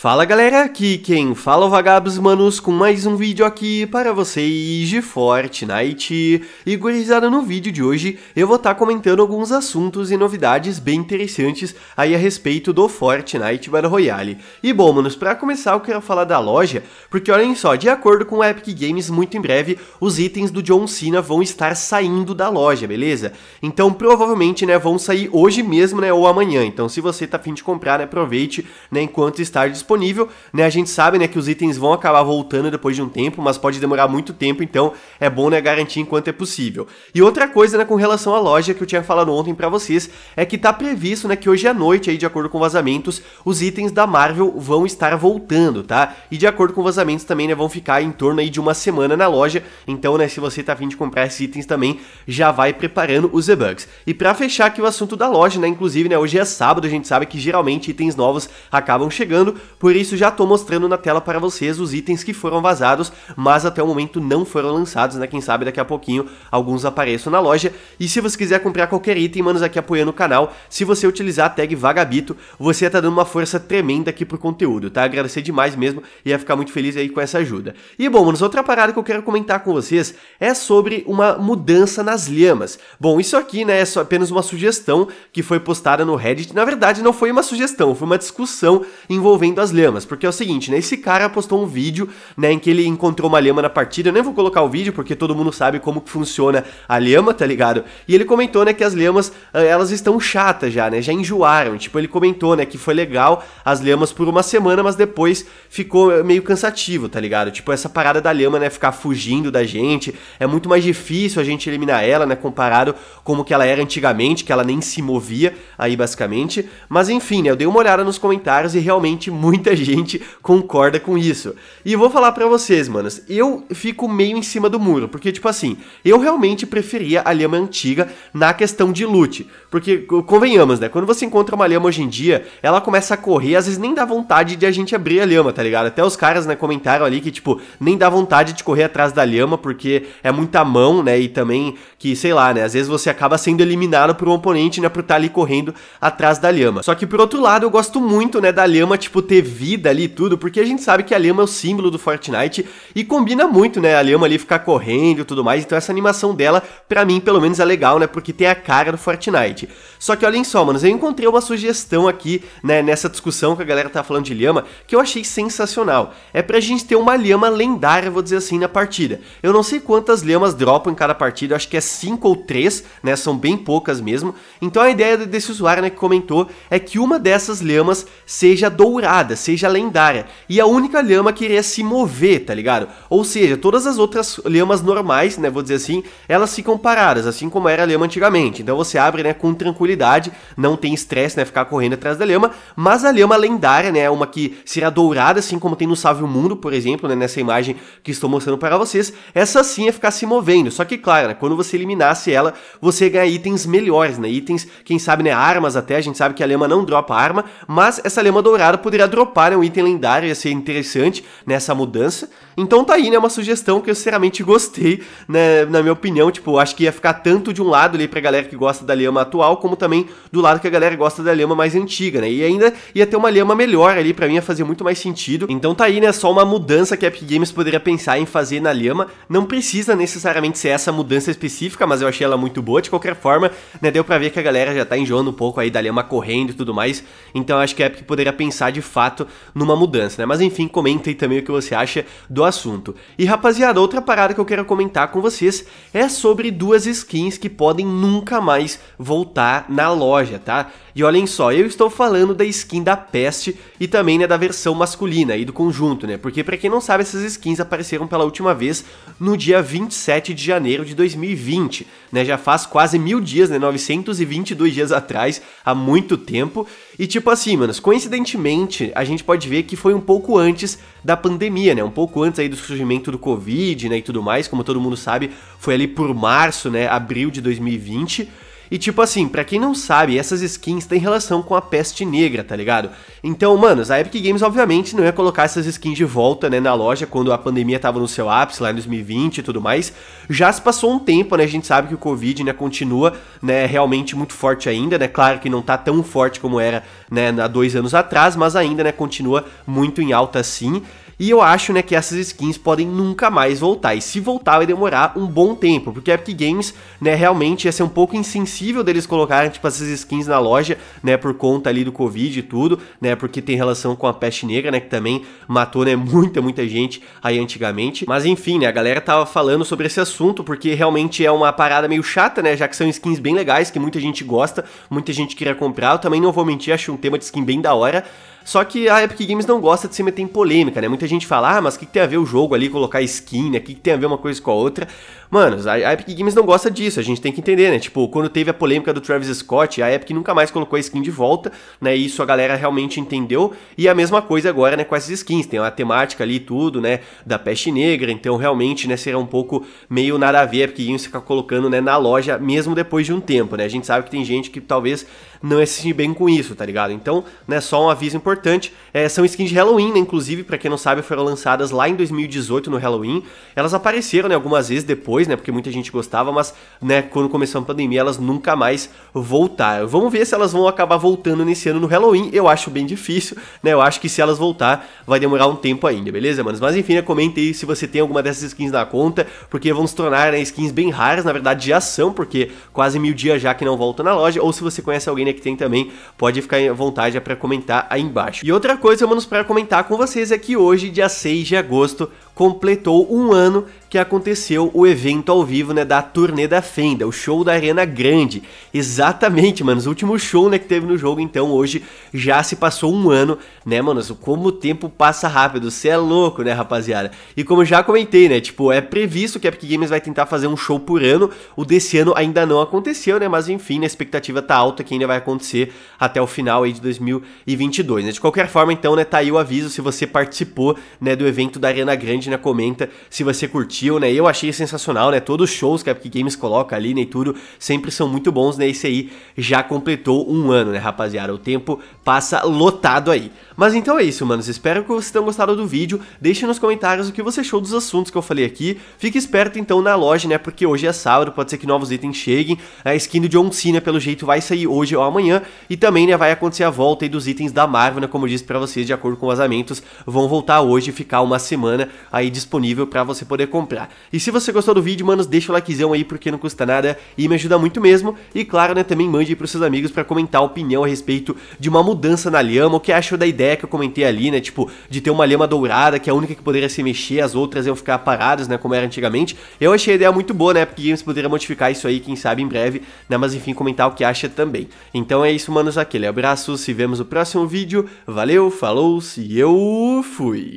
Fala galera, aqui quem fala é o Vagabos Manos com mais um vídeo aqui para vocês de Fortnite. E gurizada, no vídeo de hoje eu vou estar tá comentando alguns assuntos e novidades bem interessantes aí a respeito do Fortnite Battle Royale. E bom, manos, para começar eu quero falar da loja, porque olhem só, de acordo com o Epic Games, muito em breve os itens do John Cena vão estar saindo da loja, beleza? Então provavelmente, né, vão sair hoje mesmo, né, ou amanhã. Então se você tá afim de comprar, né, aproveite, né, enquanto está disponível disponível, né? A gente sabe, né, que os itens vão acabar voltando depois de um tempo, mas pode demorar muito tempo, então é bom, né, garantir enquanto é possível. E outra coisa, né, com relação à loja que eu tinha falado ontem para vocês, é que tá previsto, né, que hoje à noite, aí, de acordo com vazamentos, os itens da Marvel vão estar voltando, tá? E de acordo com vazamentos também, né, vão ficar em torno aí de uma semana na loja, então, né, se você tá afim de comprar esses itens também, já vai preparando os e-bugs. E para fechar aqui o assunto da loja, né, inclusive, né, hoje é sábado, a gente sabe que geralmente itens novos acabam chegando. Por isso já estou mostrando na tela para vocês os itens que foram vazados, mas até o momento não foram lançados, né? Quem sabe daqui a pouquinho alguns apareçam na loja. E se você quiser comprar qualquer item, manos, aqui apoiando o canal, se você utilizar a tag Vagabito, você está dando uma força tremenda aqui pro conteúdo, tá? Agradecer demais mesmo e ia ficar muito feliz aí com essa ajuda. E bom, manos, outra parada que eu quero comentar com vocês é sobre uma mudança nas lhamas. Bom, isso aqui, né, é só apenas uma sugestão que foi postada no Reddit. Na verdade, não foi uma sugestão, foi uma discussão envolvendo as das lemas, porque é o seguinte, né? Esse cara postou um vídeo, né, em que ele encontrou uma lema na partida. Eu nem vou colocar o vídeo porque todo mundo sabe como que funciona a lema, tá ligado? E ele comentou, né, que as lemas, ah, elas estão chatas já, né? Já enjoaram. Tipo, ele comentou, né, que foi legal as lemas por uma semana, mas depois ficou eh, meio cansativo, tá ligado? Tipo, essa parada da lema, né, ficar fugindo da gente, é muito mais difícil a gente eliminar ela, né, comparado como que ela era antigamente, que ela nem se movia aí basicamente. Mas enfim, né, eu dei uma olhada nos comentários e realmente muito muita gente concorda com isso. E vou falar para vocês, manos, eu fico meio em cima do muro, porque tipo assim, eu realmente preferia a lhama antiga na questão de loot, porque convenhamos, né, quando você encontra uma lhama hoje em dia, ela começa a correr, às vezes nem dá vontade de a gente abrir a lhama, tá ligado? Até os caras, né, comentaram ali que tipo, nem dá vontade de correr atrás da lhama porque é muita mão, né, e também que, sei lá, né, às vezes você acaba sendo eliminado por um oponente, né, por estar tá ali correndo atrás da lhama. Só que por outro lado, eu gosto muito, né, da lhama tipo ter vida ali tudo, porque a gente sabe que a lhama é o símbolo do Fortnite e combina muito, né? A lhama ali ficar correndo e tudo mais, então essa animação dela, para mim, pelo menos é legal, né? Porque tem a cara do Fortnite. Só que olhem só, manos, eu encontrei uma sugestão aqui, né, nessa discussão que a galera tá falando de lhama, que eu achei sensacional. É pra gente ter uma lhama lendária, vou dizer assim, na partida. Eu não sei quantas lhamas dropam em cada partida, acho que é 5 ou 3, né? São bem poucas mesmo. Então a ideia desse usuário, né, que comentou, é que uma dessas lhamas seja dourada, seja lendária. E a única lhama que iria se mover, tá ligado? Ou seja, todas as outras lhamas normais, né, vou dizer assim, elas ficam paradas, assim como era a lhama antigamente. Então você abre, né, com tranquilidade, não tem estresse, né, ficar correndo atrás da lhama, mas a lhama lendária, né, é uma que será dourada, assim como tem no Save o Mundo, por exemplo, né, nessa imagem que estou mostrando para vocês, essa sim é ficar se movendo. Só que, claro, né, quando você eliminasse ela, você ganha itens melhores, né, itens, quem sabe, né, armas até, a gente sabe que a lhama não dropa arma, mas essa lhama dourada poderia dropar dropar é um item lendário, ia ser interessante nessa mudança. Então tá aí, né, uma sugestão que eu sinceramente gostei, né, na minha opinião, tipo, acho que ia ficar tanto de um lado ali pra galera que gosta da lhama atual, como também do lado que a galera gosta da lhama mais antiga, né, e ainda ia ter uma lhama melhor ali, pra mim ia fazer muito mais sentido, então tá aí, né, só uma mudança que a Epic Games poderia pensar em fazer na lhama, não precisa necessariamente ser essa mudança específica, mas eu achei ela muito boa, de qualquer forma, né, deu pra ver que a galera já tá enjoando um pouco aí da lhama correndo e tudo mais, então acho que a Epic poderia pensar de fato fato numa mudança, né? Mas enfim, comenta aí também o que você acha do assunto. E rapaziada, outra parada que eu quero comentar com vocês é sobre duas skins que podem nunca mais voltar na loja, tá? E olhem só, eu estou falando da skin da Peste e também né, da versão masculina aí do conjunto, né? Porque para quem não sabe, essas skins apareceram pela última vez no dia 27 de janeiro de 2020, né? Já faz quase mil dias, né? 922 dias atrás, há muito tempo. E tipo assim, manos, coincidentemente, a gente pode ver que foi um pouco antes da pandemia, né? Um pouco antes aí do surgimento do Covid, né, e tudo mais, como todo mundo sabe, foi ali por março, né, abril de 2020. E tipo assim, para quem não sabe, essas skins têm relação com a peste negra, tá ligado? Então, manos, a Epic Games obviamente não ia colocar essas skins de volta, né, na loja quando a pandemia tava no seu ápice lá em 2020 e tudo mais. Já se passou um tempo, né? A gente sabe que o COVID, né, continua, né, realmente muito forte ainda, né? Claro que não tá tão forte como era, né, há dois anos atrás, mas ainda, né, continua muito em alta sim. E eu acho, né, que essas skins podem nunca mais voltar. E se voltar, vai demorar um bom tempo, porque a Epic Games, né, realmente ia ser um pouco insensível deles colocarem, tipo, essas skins na loja, né, por conta ali do Covid e tudo, né, porque tem relação com a peste negra, né, que também matou, né, muita, muita gente aí antigamente. Mas enfim, né, a galera tava falando sobre esse assunto, porque realmente é uma parada meio chata, né, já que são skins bem legais, que muita gente gosta, muita gente queria comprar. Eu também não vou mentir, acho um tema de skin bem da hora. Só que a Epic Games não gosta de se meter em polêmica, né? Muita gente fala, ah, mas o que, que, tem a ver o jogo ali, colocar skin, né? O que, que, tem a ver uma coisa com a outra? Mano, a, Epic Games não gosta disso, a gente tem que entender, né? Tipo, quando teve a polêmica do Travis Scott, a Epic nunca mais colocou a skin de volta, né? E isso a galera realmente entendeu. E a mesma coisa agora, né, com essas skins. Tem a temática ali tudo, né? Da peste negra, então realmente, né, será um pouco meio nada a ver a Epic Games ficar colocando, né, na loja, mesmo depois de um tempo, né? A gente sabe que tem gente que talvez não se bem com isso, tá ligado? Então, né, só um aviso importante importante. É, são skins de Halloween, né? Inclusive, para quem não sabe, foram lançadas lá em 2018 no Halloween. Elas apareceram, né, algumas vezes depois, né? Porque muita gente gostava, mas, né, quando começou a pandemia, elas nunca mais voltaram. Vamos ver se elas vão acabar voltando nesse ano no Halloween. Eu acho bem difícil, né? Eu acho que se elas voltar, vai demorar um tempo ainda, beleza, manos? Mas enfim, né, comente aí se você tem alguma dessas skins na conta, porque vão se tornar né, skins bem raras, na verdade, de ação, porque quase mil dias já que não volta na loja. Ou se você conhece alguém né, que tem também, pode ficar à vontade para comentar aí embaixo abaixo. E outra coisa, manos, para comentar com vocês é que hoje, dia 6 de agosto, completou um ano que aconteceu o evento ao vivo, né, da turnê da Fenda, o show da Arena Grande. Exatamente, mano, o último show, né, que teve no jogo, então hoje já se passou um ano, né, mano, como o tempo passa rápido, você é louco, né, rapaziada? E como já comentei, né, tipo, é previsto que a Epic Games vai tentar fazer um show por ano, o desse ano ainda não aconteceu, né, mas enfim, né, a expectativa tá alta que ainda vai acontecer até o final aí de 2022, né. De qualquer forma, então, né, tá aí o aviso se você participou, né, do evento da Arena Grande comenta se você curtiu, né? Eu achei sensacional, né? Todos os shows que a Epic Games coloca ali, né, e tudo, sempre são muito bons, né? Esse aí já completou um ano, né, rapaziada? O tempo passa lotado aí. Mas então é isso, manos. Espero que vocês tenham gostado do vídeo. Deixe nos comentários o que você achou dos assuntos que eu falei aqui. Fique esperto então na loja, né? Porque hoje é sábado, pode ser que novos itens cheguem. A skin do John Cena, pelo jeito, vai sair hoje ou amanhã. E também, né, vai acontecer a volta aí dos itens da Marvel, né? Como eu disse pra vocês, de acordo com vazamentos, vão voltar hoje e ficar uma semana aí disponível para você poder comprar. E se você gostou do vídeo, manos, deixa o likezão aí porque não custa nada e me ajuda muito mesmo. E claro, né, também mande aí pros seus amigos para comentar a opinião a respeito de uma mudança na lhama, o que achou da ideia que eu comentei ali, né, tipo, de ter uma lhama dourada que é a única que poderia se mexer, as outras iam ficar paradas, né, como era antigamente. Eu achei a ideia muito boa, né, porque Games poderia modificar isso aí, quem sabe em breve, né, mas enfim, comentar o que acha também. Então é isso, manos, aquele abraço, se vemos no próximo vídeo, valeu, falou, se eu fui!